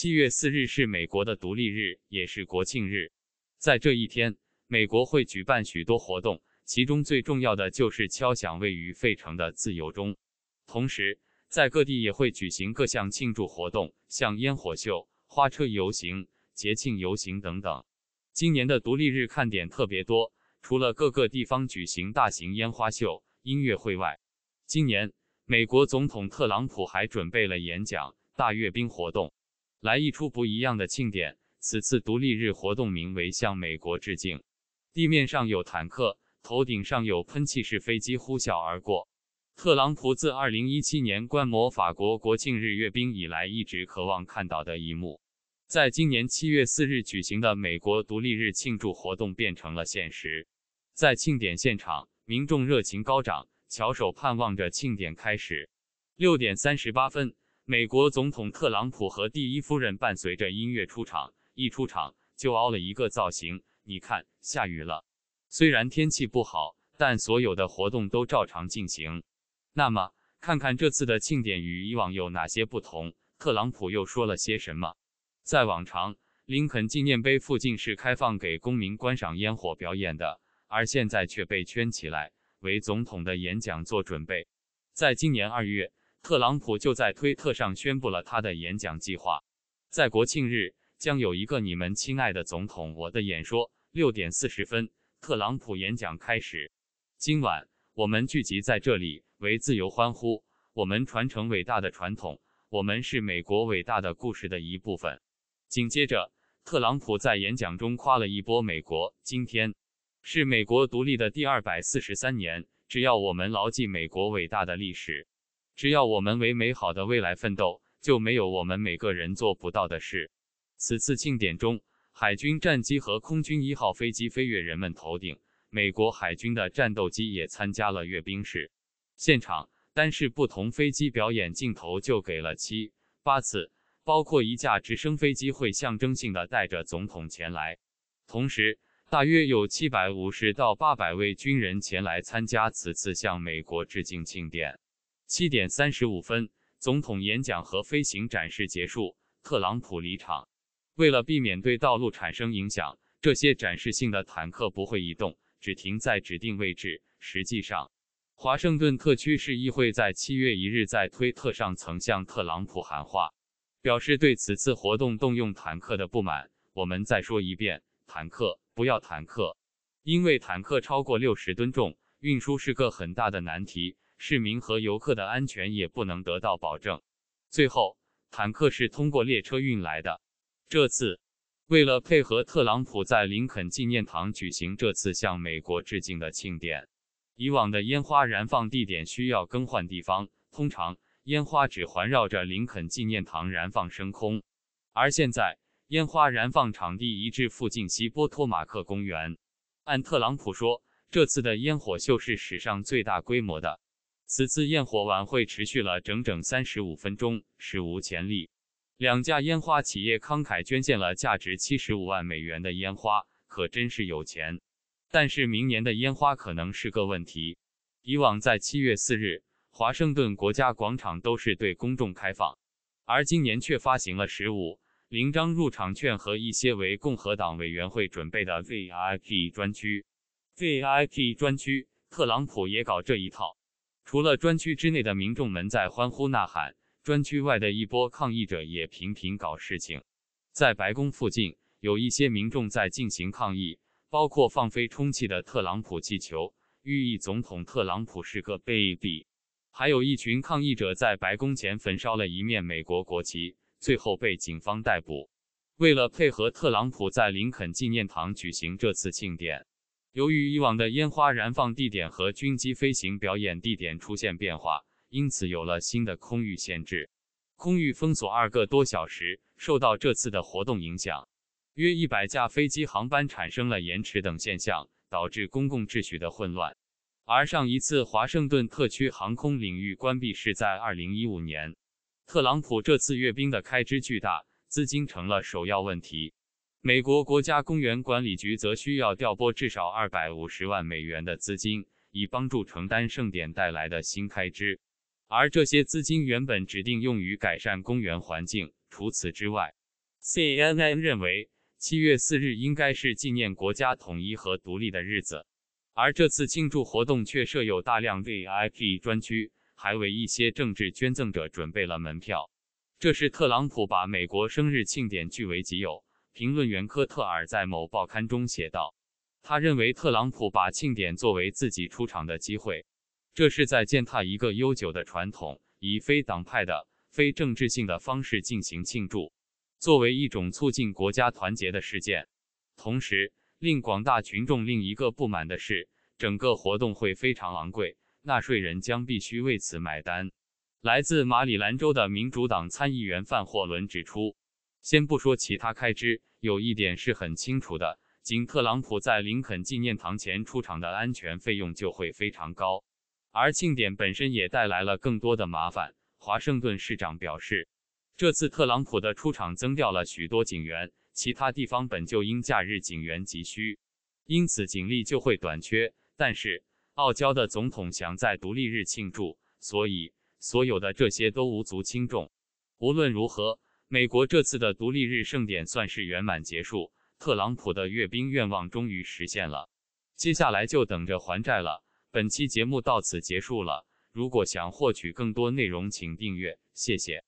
七月四日是美国的独立日，也是国庆日。在这一天，美国会举办许多活动，其中最重要的就是敲响位于费城的自由钟。同时，在各地也会举行各项庆祝活动，像烟火秀、花车游行、节庆游行等等。今年的独立日看点特别多，除了各个地方举行大型烟花秀、音乐会外，今年美国总统特朗普还准备了演讲、大阅兵活动。来一出不一样的庆典。此次独立日活动名为“向美国致敬”，地面上有坦克，头顶上有喷气式飞机呼啸而过。特朗普自2017年观摩法国国庆日阅兵以来，一直渴望看到的一幕，在今年7月4日举行的美国独立日庆祝活动变成了现实。在庆典现场，民众热情高涨，翘首盼望着庆典开始。六点三十八分。美国总统特朗普和第一夫人伴随着音乐出场，一出场就凹了一个造型。你看，下雨了，虽然天气不好，但所有的活动都照常进行。那么，看看这次的庆典与以往有哪些不同？特朗普又说了些什么？在往常，林肯纪念碑附近是开放给公民观赏烟火表演的，而现在却被圈起来，为总统的演讲做准备。在今年二月。特朗普就在推特上宣布了他的演讲计划，在国庆日将有一个你们亲爱的总统我的演说。六点四十分，特朗普演讲开始。今晚我们聚集在这里为自由欢呼，我们传承伟大的传统，我们是美国伟大的故事的一部分。紧接着，特朗普在演讲中夸了一波美国。今天是美国独立的第二百四十三年，只要我们牢记美国伟大的历史。只要我们为美好的未来奋斗，就没有我们每个人做不到的事。此次庆典中，海军战机和空军一号飞机飞越人们头顶，美国海军的战斗机也参加了阅兵式。现场单是不同飞机表演镜头就给了七八次，包括一架直升飞机会象征性的带着总统前来。同时，大约有七百五十到八百位军人前来参加此次向美国致敬庆典。七点三十五分，总统演讲和飞行展示结束，特朗普离场。为了避免对道路产生影响，这些展示性的坦克不会移动，只停在指定位置。实际上，华盛顿特区市议会在七月一日在推特上曾向特朗普喊话，表示对此次活动动用坦克的不满。我们再说一遍，坦克不要坦克，因为坦克超过六十吨重，运输是个很大的难题。市民和游客的安全也不能得到保证。最后，坦克是通过列车运来的。这次，为了配合特朗普在林肯纪念堂举行这次向美国致敬的庆典，以往的烟花燃放地点需要更换地方。通常，烟花只环绕着林肯纪念堂燃放升空，而现在，烟花燃放场地移至附近西波托马克公园。按特朗普说，这次的烟火秀是史上最大规模的。此次焰火晚会持续了整整三十五分钟，史无前例。两家烟花企业慷慨捐献了价值七十五万美元的烟花，可真是有钱。但是明年的烟花可能是个问题。以往在七月四日，华盛顿国家广场都是对公众开放，而今年却发行了十五零张入场券和一些为共和党委员会准备的 VIP 专区。VIP 专区，特朗普也搞这一套。除了专区之内的民众们在欢呼呐喊，专区外的一波抗议者也频频搞事情。在白宫附近，有一些民众在进行抗议，包括放飞充气的特朗普气球，寓意总统特朗普是个 baby。还有一群抗议者在白宫前焚烧了一面美国国旗，最后被警方逮捕。为了配合特朗普在林肯纪念堂举行这次庆典。由于以往的烟花燃放地点和军机飞行表演地点出现变化，因此有了新的空域限制，空域封锁二个多小时。受到这次的活动影响，约一百架飞机航班产生了延迟等现象，导致公共秩序的混乱。而上一次华盛顿特区航空领域关闭是在二零一五年。特朗普这次阅兵的开支巨大，资金成了首要问题。美国国家公园管理局则需要调拨至少二百五十万美元的资金，以帮助承担盛典带来的新开支。而这些资金原本指定用于改善公园环境。除此之外，CNN 认为七月四日应该是纪念国家统一和独立的日子，而这次庆祝活动却设有大量 VIP 专区，还为一些政治捐赠者准备了门票。这是特朗普把美国生日庆典据为己有。评论员科特尔在某报刊中写道：“他认为，特朗普把庆典作为自己出场的机会，这是在践踏一个悠久的传统，以非党派的、非政治性的方式进行庆祝，作为一种促进国家团结的事件。同时，令广大群众另一个不满的是，整个活动会非常昂贵，纳税人将必须为此买单。”来自马里兰州的民主党参议员范霍伦指出。先不说其他开支，有一点是很清楚的：，仅特朗普在林肯纪念堂前出场的安全费用就会非常高。而庆典本身也带来了更多的麻烦。华盛顿市长表示，这次特朗普的出场增调了许多警员，其他地方本就因假日警员急需，因此警力就会短缺。但是，傲娇的总统想在独立日庆祝，所以所有的这些都无足轻重。无论如何。美国这次的独立日盛典算是圆满结束，特朗普的阅兵愿望终于实现了，接下来就等着还债了。本期节目到此结束了，如果想获取更多内容，请订阅，谢谢。